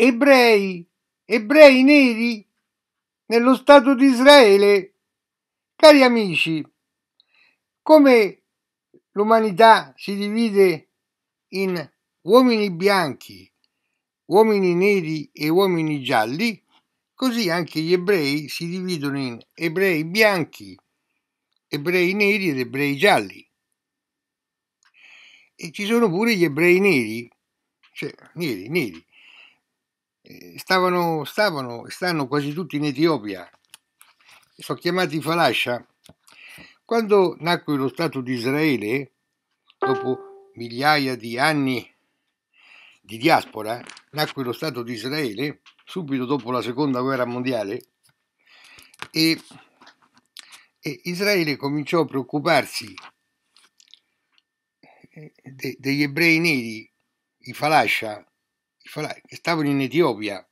ebrei, ebrei neri nello Stato di Israele. Cari amici, come l'umanità si divide in uomini bianchi, uomini neri e uomini gialli, così anche gli ebrei si dividono in ebrei bianchi, ebrei neri ed ebrei gialli. E ci sono pure gli ebrei neri, cioè neri, neri, eh, stavano, stavano, stanno quasi tutti in Etiopia, sono chiamati Falascia. Quando nacque lo Stato di Israele, dopo migliaia di anni di diaspora, nacque lo Stato di Israele subito dopo la seconda guerra mondiale e, e Israele cominciò a preoccuparsi eh, de, degli ebrei neri, i falascia, che stavano in Etiopia.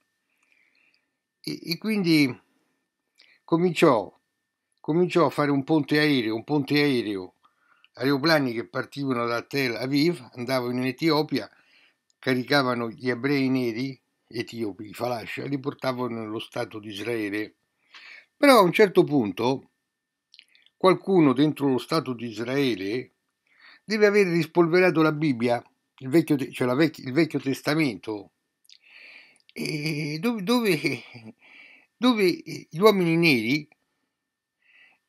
E, e quindi cominciò, cominciò, a fare un ponte aereo, un ponte aereo, aeroplani che partivano da Tel Aviv, andavano in Etiopia, caricavano gli ebrei neri, etiopi, i falash, li portavano nello Stato di Israele. Però a un certo punto qualcuno dentro lo Stato di Israele deve aver rispolverato la Bibbia il Vecchio, cioè vecchi, il vecchio Testamento, dove, dove, dove eh, gli uomini neri,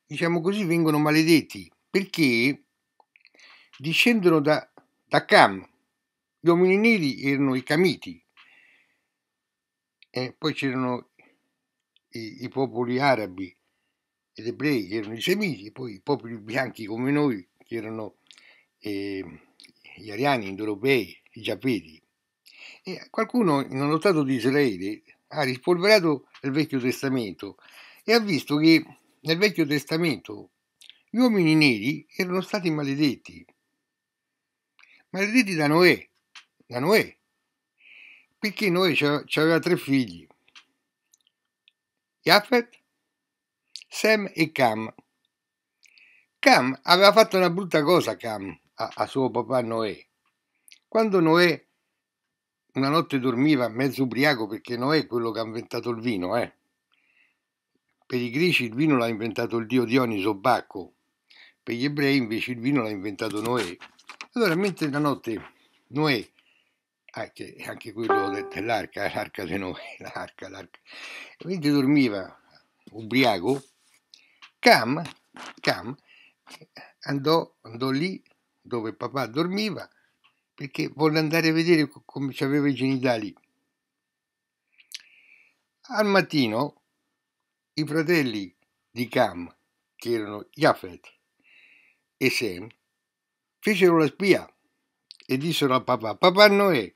diciamo così, vengono maledetti perché discendono da, da Cam. Gli uomini neri erano i Camiti, eh, poi c'erano i, i, popoli arabi ed ebrei che erano i Semiti, poi i popoli bianchi come noi che erano. Eh, gli ariani gli indoeuropei, i giapeti. E qualcuno in uno stato di Israele ha rispolverato il Vecchio Testamento e ha visto che nel Vecchio Testamento gli uomini neri erano stati maledetti, maledetti da Noè, da Noè, perché Noè aveva tre figli, Jaffet, Sem e Cam. Cam aveva fatto una brutta cosa, Cam, a, a suo papà Noè. Quando Noè una notte dormiva mezzo ubriaco perché Noè è quello che ha inventato il vino, eh. Per i greci il vino l'ha inventato il dio Dioniso Bacco, per gli ebrei invece il vino l'ha inventato Noè. Allora, mentre la notte Noè, anche, anche quello dell'arca, eh, l'arca di Noè, l'arca, l'arca, mentre dormiva ubriaco, Cam, Cam andò, andò lì dove papà dormiva perché volle andare a vedere come ci aveva i genitali. Al mattino i fratelli di Cam, che erano Jafet e Sem, fecero la spia e dissero a papà, papà Noè,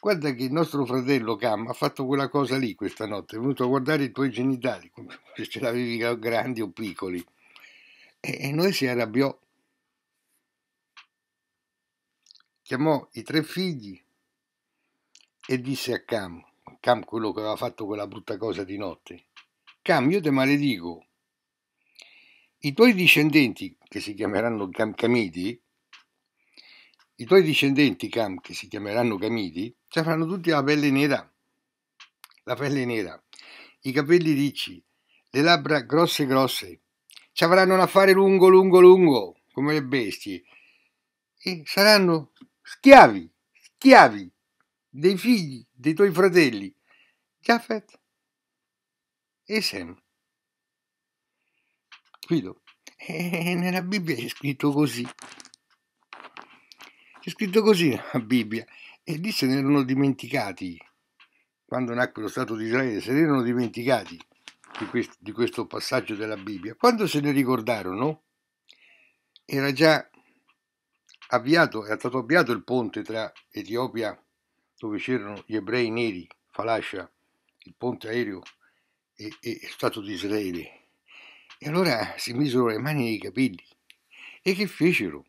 guarda che il nostro fratello Cam ha fatto quella cosa lì questa notte, è venuto a guardare i tuoi genitali, se ce l'avevi eh, grandi o piccoli. E Noè si arrabbiò chiamò i tre figli e disse a Cam, Cam quello che aveva fatto quella brutta cosa di notte, Cam io te maledico, i tuoi discendenti, che si chiameranno Cam Camidi, i tuoi discendenti Cam, che si chiameranno Camiti, ci avranno tutti la pelle nera, la pelle nera, i capelli ricci, le labbra grosse grosse, ci avranno un affare lungo lungo lungo, come le bestie, e saranno schiavi, schiavi dei figli dei tuoi fratelli, Jafet e Sem. Guido, e eh, nella Bibbia è scritto così. C'è scritto così la Bibbia e lì se ne erano dimenticati, quando nacque lo Stato di Israele, se ne erano dimenticati di questo, di questo passaggio della Bibbia. Quando se ne ricordarono, era già avviato, è stato avviato il ponte tra Etiopia, dove c'erano gli ebrei neri, Falascia, il ponte aereo, e, e Stato di Israele. E allora si misero le mani nei capelli. E che fecero?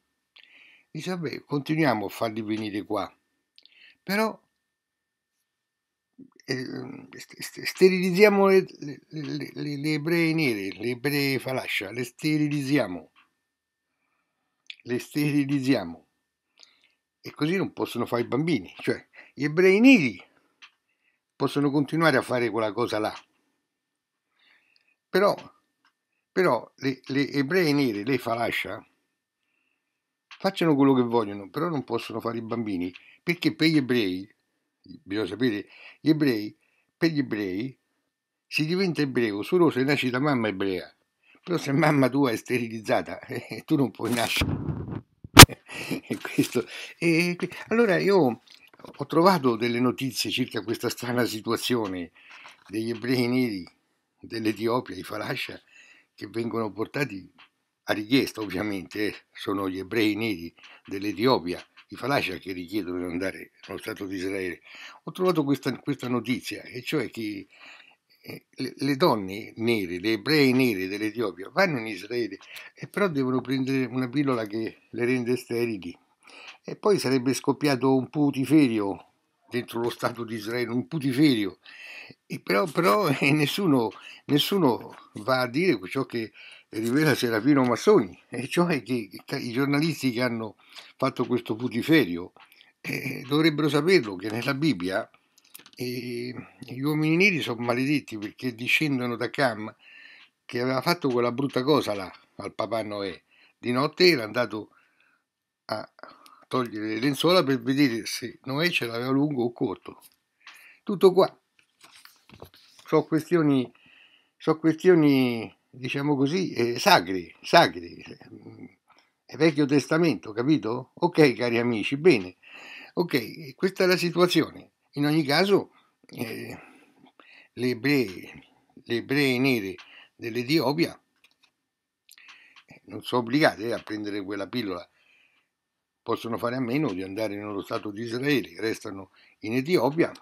Dice, vabbè, continuiamo a farli venire qua. Però ehm, sterilizziamo le, le, le, le ebrei nere, le ebrei falascia, le sterilizziamo le sterilizziamo. E così non possono fare i bambini, cioè gli ebrei neri possono continuare a fare quella cosa là. Però, però le, le ebrei nere, le falascia, facciano quello che vogliono, però non possono fare i bambini, perché per gli ebrei, bisogna sapere, gli ebrei, per gli ebrei si diventa ebreo solo se nasci da mamma ebrea però se mamma tua è sterilizzata eh, tu non puoi nascere. e, allora io ho trovato delle notizie circa questa strana situazione degli ebrei neri dell'Etiopia, i Falascia, che vengono portati a richiesta, ovviamente, eh, sono gli ebrei neri dell'Etiopia, i Falascia che richiedono di andare allo Stato di Israele. Ho trovato questa, questa notizia, e cioè che le donne nere, le ebrei nere dell'Etiopia vanno in Israele e però devono prendere una pillola che le rende sterili e poi sarebbe scoppiato un putiferio dentro lo Stato di Israele, un putiferio, e però, però e eh, nessuno, nessuno, va a dire ciò che rivela Serafino Massoni, e cioè che, i giornalisti che hanno fatto questo putiferio eh, dovrebbero saperlo che nella Bibbia e ehm, gli uomini neri sono maledetti perché discendono da Cam che aveva fatto quella brutta cosa là al Papà Noè. Di notte era andato a togliere le lenzuola per vedere se Noè ce l'aveva lungo o corto. Tutto qua. Sono questioni, sono questioni diciamo così, eh, sacre, sacre. Eh, è Vecchio Testamento, capito? Ok, cari amici, bene. Ok, questa è la situazione. In ogni caso, eh, le, ebree, le ebree nere dell'Etiopia eh, non sono obbligate a prendere quella pillola, possono fare a meno di andare nello Stato di Israele, restano in Etiopia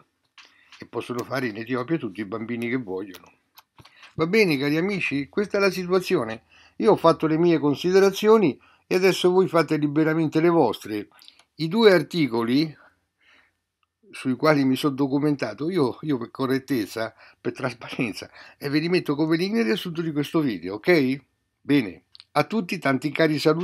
e possono fare in Etiopia tutti i bambini che vogliono. Va bene cari amici, questa è la situazione. Io ho fatto le mie considerazioni e adesso voi fate liberamente le vostre. I due articoli sui quali mi sono documentato io, io per correttezza, per trasparenza e ve li metto come link nel riassunto di questo video, ok? Bene, a tutti tanti cari saluti.